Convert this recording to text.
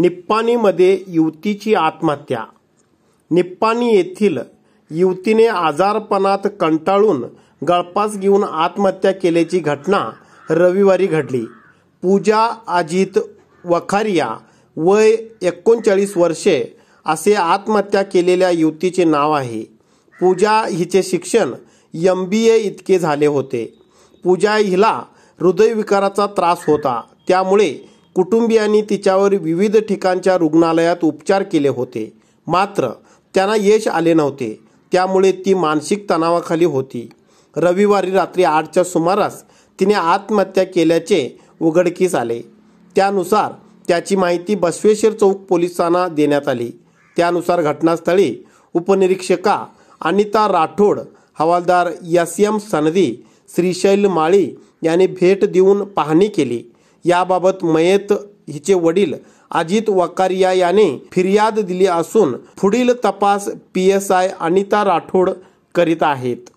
निप्पाणीमध्ये युवतीची आत्महत्या निप्पाणी येथील युवतीने आजारपणात कंटाळून गळपास घेऊन आत्महत्या केल्याची घटना रविवारी घडली पूजा अजित वखारिया वय एकोणचाळीस वर्षे असे आत्महत्या केलेल्या युवतीचे नाव आहे पूजा हिचे शिक्षण एम बी ए इतके झाले होते पूजा हिला हृदयविकाराचा त्रास होता त्यामुळे कुटुंबियांनी तिच्यावर विविध ठिकाणच्या रुग्णालयात उपचार केले होते मात्र त्यांना यश आले नव्हते त्यामुळे ती मानसिक तणावाखाली होती रविवारी रात्री आठच्या सुमारास तिने आत्महत्या केल्याचे उघडकीस आले त्यानुसार त्याची माहिती बसवेश्वर चौक पोलिसांना देण्यात आली त्यानुसार घटनास्थळी उपनिरीक्षका अनिता राठोड हवालदार यस एम सनदी श्रीशैल माळी यांनी भेट देऊन पाहणी केली याबाबत मयत हिचे वडील अजित वकारिया याने फिर्याद दिली असून पुढील तपास P S I Anita Rathod करीत आहेत